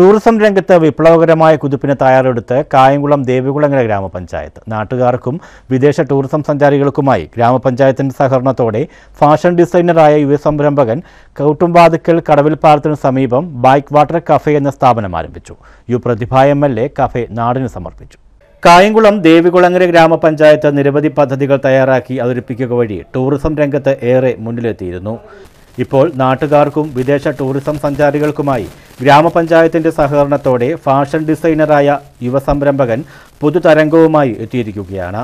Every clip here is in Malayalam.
ടൂറിസം രംഗത്ത് വിപ്ലവകരമായ കുതിപ്പിന് തയ്യാറെടുത്ത് കായംകുളം ദേവികുളങ്ങര ഗ്രാമപഞ്ചായത്ത് നാട്ടുകാർക്കും വിദേശ ടൂറിസം സഞ്ചാരികൾക്കുമായി ഗ്രാമപഞ്ചായത്തിൻ്റെ സഹകരണത്തോടെ ഫാഷൻ ഡിസൈനറായ യു എസ് സംരംഭകൻ കൗട്ടുംപാതുക്കൽ കടവിൽപ്പാലത്തിന് സമീപം ബൈക്ക് വാട്ടർ കഫേ എന്ന സ്ഥാപനം ആരംഭിച്ചു U Prathibha M L A cafe നാടിന് സമർപ്പിച്ചു കായംകുളം ദേവികുളങ്ങര ഗ്രാമപഞ്ചായത്ത് നിരവധി പദ്ധതികൾ തയ്യാറാക്കി അവതരിപ്പിക്കുക വഴി ടൂറിസം രംഗത്ത് ഏറെ മുന്നിലെത്തിയിരുന്നു ഇപ്പോൾ നാട്ടുകാർക്കും വിദേശ ടൂറിസം സഞ്ചാരികൾക്കുമായി ഗ്രാമപഞ്ചായത്തിന്റെ സഹകരണത്തോടെ ഫാഷൻ ഡിസൈനറായ യുവസംരംഭകൻ പുതുതരംഗവുമായി എത്തിയിരിക്കുകയാണ്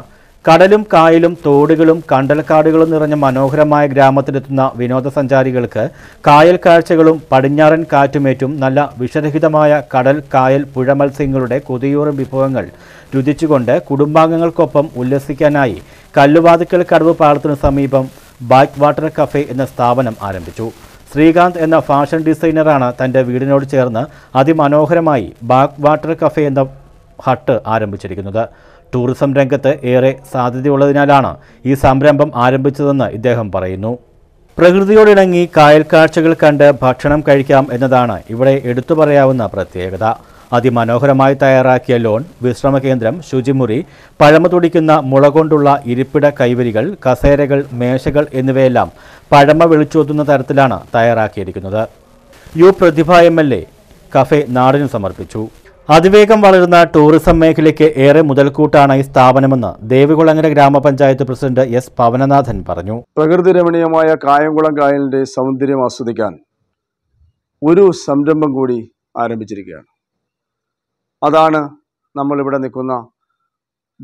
കടലും കായലും തോടുകളും കണ്ടൽക്കാടുകളും നിറഞ്ഞ മനോഹരമായ ഗ്രാമത്തിലെത്തുന്ന വിനോദസഞ്ചാരികൾക്ക് കായൽ കാഴ്ചകളും പടിഞ്ഞാറൻ കാറ്റുമേറ്റും നല്ല വിഷരഹിതമായ കടൽ കായൽ പുഴ മത്സ്യങ്ങളുടെ കൊതിയൂറും വിഭവങ്ങൾ രുചിച്ചുകൊണ്ട് കുടുംബാംഗങ്ങൾക്കൊപ്പം ഉല്ലസിക്കാനായി കല്ലുവാതുക്കൽ കടവ് പാളത്തിനു സമീപം ബാക്ക് വാട്ടർ കഫേ എന്ന സ്ഥാപനം ആരംഭിച്ചു ശ്രീകാന്ത് എന്ന ഫാഷൻ ഡിസൈനറാണ് തൻ്റെ വീടിനോട് ചേർന്ന് അതിമനോഹരമായി ബാക്ക് വാട്ടർ കഫേ എന്ന ഹട്ട് ആരംഭിച്ചിരിക്കുന്നത് ടൂറിസം രംഗത്ത് ഏറെ സാധ്യതയുള്ളതിനാലാണ് ഈ സംരംഭം ആരംഭിച്ചതെന്ന് ഇദ്ദേഹം പറയുന്നു പ്രകൃതിയോടിണങ്ങി കായൽ കാഴ്ചകൾ കണ്ട് ഭക്ഷണം കഴിക്കാം എന്നതാണ് ഇവിടെ എടുത്തു പറയാവുന്ന പ്രത്യേകത അതിമനോഹരമായി തയ്യാറാക്കിയ ലോൺ വിശ്രമകേന്ദ്രം ശുചിമുറി പഴമതുടിക്കുന്ന മുള കൊണ്ടുള്ള ഇരിപ്പിട കൈവരികൾ കസേരകൾ മേശകൾ എന്നിവയെല്ലാം പഴമ വിളിച്ചോതുന്ന തരത്തിലാണ് തയ്യാറാക്കിയിരിക്കുന്നത് U Prathibha M L A cafe നാടിനു സമർപ്പിച്ചു അതിവേഗം വളരുന്ന ടൂറിസം മേഖലയ്ക്ക് ഏറെ മുതൽക്കൂട്ടാണ് ഈ സ്ഥാപനമെന്ന് ദേവികുളങ്ങര ഗ്രാമപഞ്ചായത്ത് പ്രസിഡന്റ് എസ് പവനനാഥൻ പറഞ്ഞു പ്രകൃതി രമണീയമായ കായംകുളം കായലിന്റെ സൗന്ദര്യം ആസ്വദിക്കാൻ ഒരു സംരംഭം കൂടി ആരംഭിച്ചിരിക്കുകയാണ് അതാണ് നമ്മളിവിടെ നിൽക്കുന്ന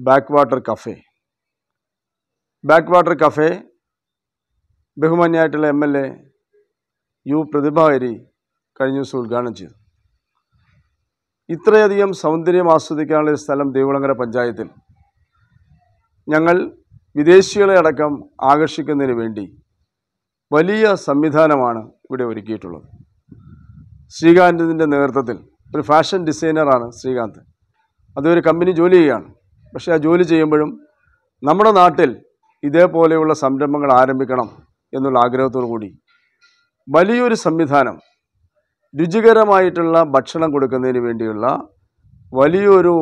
back water cafe back water cafe ബഹുമാന്യായിട്ടുള്ള എം എൽ എ യു പ്രതിഭാരി കഴിഞ്ഞ ദിവസം ഉദ്ഘാടനം ചെയ്തു ഇത്രയധികം സൗന്ദര്യം ആസ്വദിക്കാനുള്ള സ്ഥലം ദേവിളങ്ങര പഞ്ചായത്തിൽ ഞങ്ങൾ വിദേശികളെ അടക്കം ആകർഷിക്കുന്നതിന് വേണ്ടി വലിയ സംവിധാനമാണ് ഇവിടെ ഒരുക്കിയിട്ടുള്ളത് ശ്രീകാന്തിൻ്റെ നേതൃത്വത്തിൽ ഒരു ഫാഷൻ ഡിസൈനറാണ് ശ്രീകാന്ത് അതൊരു കമ്പനി ജോലി ചെയ്യുകയാണ് പക്ഷേ ആ ജോലി ചെയ്യുമ്പോഴും നമ്മുടെ നാട്ടിൽ ഇതേപോലെയുള്ള സംരംഭങ്ങൾ ആരംഭിക്കണം എന്നുള്ള ആഗ്രഹത്തോടു കൂടി വലിയൊരു സംവിധാനം രുചികരമായിട്ടുള്ള ഭക്ഷണം കൊടുക്കുന്നതിന് വേണ്ടിയുള്ള വലിയൊരു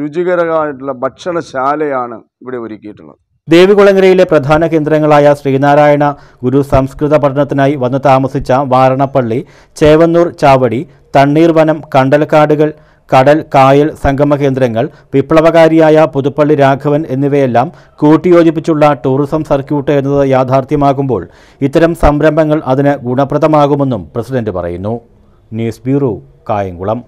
രുചികരമായിട്ടുള്ള ഭക്ഷണശാലയാണ് ഇവിടെ ഒരുക്കിയിട്ടുള്ളത് ദേവികുളങ്ങരയിലെ പ്രധാന കേന്ദ്രങ്ങളായ ശ്രീനാരായണ ഗുരു സംസ്കൃത പഠനത്തിനായി വന്നു താമസിച്ച വാരണപ്പള്ളി ചേവന്നൂർ ചാവടി തണ്ണീർവനം കണ്ടൽക്കാടുകൾ കടൽ കായൽ സംഗമ കേന്ദ്രങ്ങൾ വിപ്ലവകാരിയായ പുതുപ്പള്ളി രാഘവൻ എന്നിവയെല്ലാം കൂട്ടിയോജിപ്പിച്ചുള്ള ടൂറിസം സർക്യൂട്ട് എന്നത് യാഥാർത്ഥ്യമാകുമ്പോൾ ഇത്തരം സംരംഭങ്ങൾ അതിന് ഗുണപ്രദമാകുമെന്നും പ്രസിഡന്റ് പറയുന്നു ന്യൂസ് ബ്യൂറോ കായംകുളം